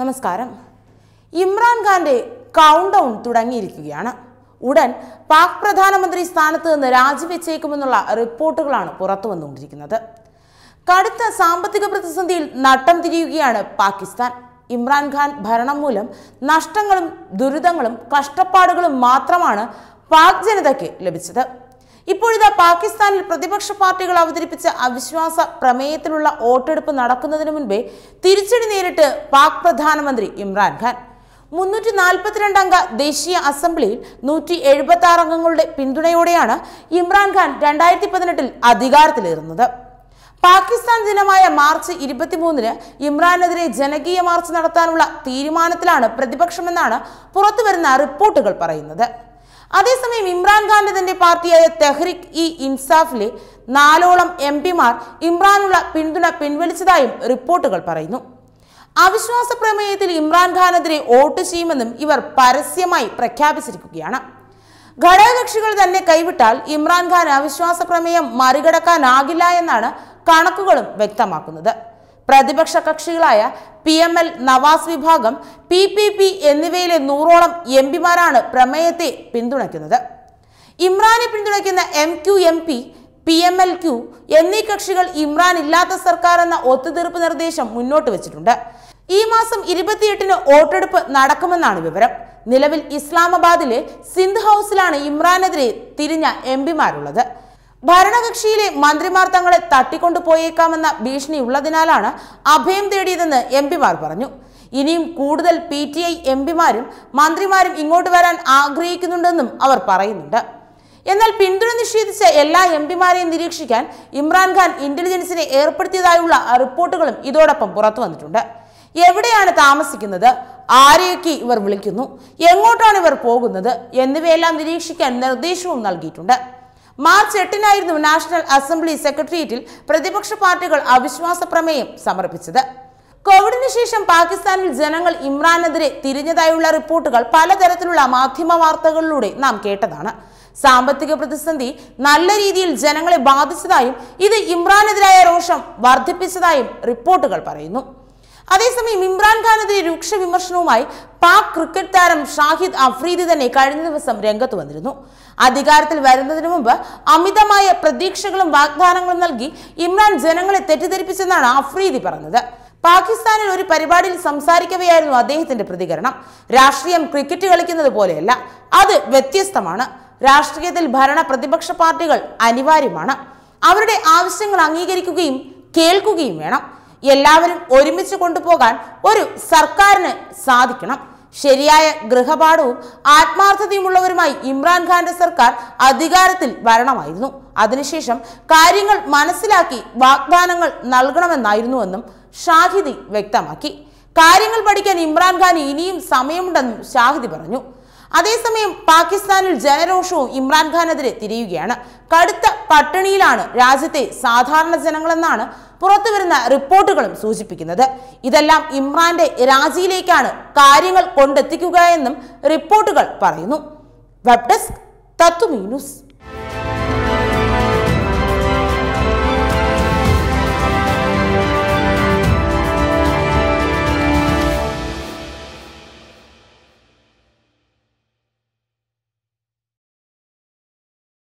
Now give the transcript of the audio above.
നമസ്കാരം ഇമ്രാൻഖാന്റെ count down തുടങ്ങിയിരിക്കുകയാണ് ഉടൻ പാക് പ്രധാനമന്ത്രി സ്ഥാനത്ത് നിന്ന് രാജിവെച്ചേക്കുമെന്നുള്ള റിപ്പോർട്ടുകളാണ് പുറത്തു വന്നുകൊണ്ടിരിക്കുന്നത് കടുത്ത സാമ്പത്തിക പ്രതിസന്ധിയിൽ നട്ടം തിരിയുകയാണ് പാകിസ്ഥാൻ ഇമ്രാൻഖാൻ ഭരണം മൂലം നഷ്ടങ്ങളും ദുരിതങ്ങളും കഷ്ടപ്പാടുകളും മാത്രമാണ് പാക് ജനതയ്ക്ക് ലഭിച്ചത് ഇപ്പോഴിതാ പാകിസ്ഥാനിൽ പ്രതിപക്ഷ പാർട്ടികൾ അവതരിപ്പിച്ച അവിശ്വാസ പ്രമേയത്തിലുള്ള വോട്ടെടുപ്പ് നടക്കുന്നതിന് മുൻപേ തിരിച്ചടി നേരിട്ട് പാക് പ്രധാനമന്ത്രി ഇമ്രാൻഖാൻ മുന്നൂറ്റി നാൽപ്പത്തിരണ്ട് അംഗ ദേശീയ അസംബ്ലിയിൽ നൂറ്റി എഴുപത്തി ആറ് അംഗങ്ങളുടെ പിന്തുണയോടെയാണ് ഇമ്രാൻഖാൻ രണ്ടായിരത്തി പതിനെട്ടിൽ അധികാരത്തിലേറുന്നത് പാകിസ്ഥാൻ ദിനമായ മാർച്ച് ഇരുപത്തിമൂന്നിന് ഇമ്രാനെതിരെ ജനകീയ മാർച്ച് നടത്താനുള്ള തീരുമാനത്തിലാണ് പ്രതിപക്ഷമെന്നാണ് പുറത്തുവരുന്ന റിപ്പോർട്ടുകൾ പറയുന്നത് അതേസമയം ഇമ്രാൻഖാന്റെ തന്റെ പാർട്ടിയായ തെഹ്രിക് ഇ ഇൻസാഫിലെ നാലോളം എം പിമാർ ഇമ്രാനുള്ള പിന്തുണ പിൻവലിച്ചതായും റിപ്പോർട്ടുകൾ പറയുന്നു അവിശ്വാസ പ്രമേയത്തിൽ ഇമ്രാൻഖാനെതിരെ വോട്ട് ചെയ്യുമെന്നും ഇവർ പരസ്യമായി പ്രഖ്യാപിച്ചിരിക്കുകയാണ് ഘടകകക്ഷികൾ തന്നെ കൈവിട്ടാൽ ഇമ്രാൻഖാൻ അവിശ്വാസ പ്രമേയം മറികടക്കാനാകില്ല എന്നാണ് കണക്കുകളും വ്യക്തമാക്കുന്നത് പ്രതിപക്ഷ കക്ഷികളായ പി എം എൽ നവാസ് വിഭാഗം പി പി പി എന്നിവയിലെ നൂറോളം എം പിമാരാണ് പ്രമേയത്തെ പിന്തുണയ്ക്കുന്നത് ഇമ്രാനെ പിന്തുണയ്ക്കുന്ന M Q M P P M L Q എന്നീ കക്ഷികൾ ഇമ്രാൻ ഇല്ലാത്ത സർക്കാർ എന്ന ഒത്തുതീർപ്പ് നിർദ്ദേശം മുന്നോട്ട് വെച്ചിട്ടുണ്ട് ഈ മാസം ഇരുപത്തിയെട്ടിന് വോട്ടെടുപ്പ് നടക്കുമെന്നാണ് വിവരം നിലവിൽ ഇസ്ലാമാബാദിലെ സിന്ധ് ഹൗസിലാണ് ഇമ്രാനെതിരെ തിരിഞ്ഞ എം പിമാരുള്ളത് ഭരണകക്ഷിയിലെ മന്ത്രിമാർ തങ്ങളെ തട്ടിക്കൊണ്ടുപോയേക്കാമെന്ന ഭീഷണി ഉള്ളതിനാലാണ് അഭയം തേടിയതെന്ന് എം പിമാർ പറഞ്ഞു ഇനിയും കൂടുതൽ പി ടി ഐ എം പിമാരും മന്ത്രിമാരും ഇങ്ങോട്ട് വരാൻ ആഗ്രഹിക്കുന്നുണ്ടെന്നും അവർ പറയുന്നുണ്ട് എന്നാൽ പിന്തുണ നിഷേധിച്ച എല്ലാ എം പിമാരെയും നിരീക്ഷിക്കാൻ ഇമ്രാൻഖാൻ ഇന്റലിജൻസിനെ ഏർപ്പെടുത്തിയതായുള്ള റിപ്പോർട്ടുകളും ഇതോടൊപ്പം പുറത്തു വന്നിട്ടുണ്ട് എവിടെയാണ് താമസിക്കുന്നത് ആരെയൊക്കെ ഇവർ വിളിക്കുന്നു എങ്ങോട്ടാണ് ഇവർ പോകുന്നത് എന്നിവയെല്ലാം നിരീക്ഷിക്കാൻ നിർദ്ദേശവും നൽകിയിട്ടുണ്ട് മാർച്ച് എട്ടിനായിരുന്നു നാഷണൽ അസംബ്ലി സെക്രട്ടേറിയറ്റിൽ പ്രതിപക്ഷ പാർട്ടികൾ അവിശ്വാസ പ്രമേയം സമർപ്പിച്ചത് കോവിഡിന് ശേഷം പാകിസ്ഥാനിൽ ജനങ്ങൾ ഇമ്രാനെതിരെ തിരിഞ്ഞതായുള്ള റിപ്പോർട്ടുകൾ പലതരത്തിലുള്ള മാധ്യമ വാർത്തകളിലൂടെ നാം കേട്ടതാണ് സാമ്പത്തിക പ്രതിസന്ധി നല്ല രീതിയിൽ ജനങ്ങളെ ബാധിച്ചതായും ഇത് ഇമ്രാനെതിരായ രോഷം വർദ്ധിപ്പിച്ചതായും റിപ്പോർട്ടുകൾ പറയുന്നു അതേസമയം ഇമ്രാൻഖാനെതിരെ രൂക്ഷ വിമർശനവുമായി പാക് ക്രിക്കറ്റ് താരം ഷാഹിദ് അഫ്രീദി തന്നെ കഴിഞ്ഞ ദിവസം രംഗത്ത് വന്നിരുന്നു അധികാരത്തിൽ വരുന്നതിന് മുമ്പ് അമിതമായ പ്രതീക്ഷകളും വാഗ്ദാനങ്ങളും നൽകി ഇമ്രാൻ ജനങ്ങളെ തെറ്റിദ്ധരിപ്പിച്ചെന്നാണ് അഫ്രീദി പറഞ്ഞത് പാകിസ്ഥാനിൽ ഒരു പരിപാടിയിൽ സംസാരിക്കവെയായിരുന്നു അദ്ദേഹത്തിന്റെ പ്രതികരണം രാഷ്ട്രീയം ക്രിക്കറ്റ് കളിക്കുന്നത് പോലെയല്ല അത് വ്യത്യസ്തമാണ് രാഷ്ട്രീയത്തിൽ ഭരണ പ്രതിപക്ഷ പാർട്ടികൾ അനിവാര്യമാണ് അവരുടെ ആവശ്യങ്ങൾ അംഗീകരിക്കുകയും കേൾക്കുകയും വേണം എല്ലാവരും ഒരുമിച്ച് കൊണ്ടുപോകാൻ ഒരു സർക്കാരിന് സാധിക്കണം ശരിയായ ഗൃഹപാഠവും ആത്മാർത്ഥതയുമുള്ളവരുമായി ഇമ്രാൻഖാന്റെ സർക്കാർ അധികാരത്തിൽ വരണമായിരുന്നു അതിനുശേഷം കാര്യങ്ങൾ മനസ്സിലാക്കി വാഗ്ദാനങ്ങൾ നൽകണമെന്നായിരുന്നുവെന്നും ഷാഹിദി വ്യക്തമാക്കി കാര്യങ്ങൾ പഠിക്കാൻ ഇമ്രാൻഖാൻ ഇനിയും സമയമുണ്ടെന്നും ഷാഹിദി പറഞ്ഞു അതേസമയം പാകിസ്ഥാനിൽ ജനരോഷവും ഇമ്രാൻഖാനെതിരെ തിരിയുകയാണ് കടുത്ത പട്ടിണിയിലാണ് രാജ്യത്തെ സാധാരണ ജനങ്ങളെന്നാണ് പുറത്തു വരുന്ന റിപ്പോർട്ടുകളും സൂചിപ്പിക്കുന്നത് ഇതെല്ലാം ഇമ്രാന്റെ രാജിയിലേക്കാണ് കാര്യങ്ങൾ കൊണ്ടെത്തിക്കുക എന്നും റിപ്പോർട്ടുകൾ പറയുന്നു വെബ് ഡെസ്ക് തത്വമീ ന്യൂസ്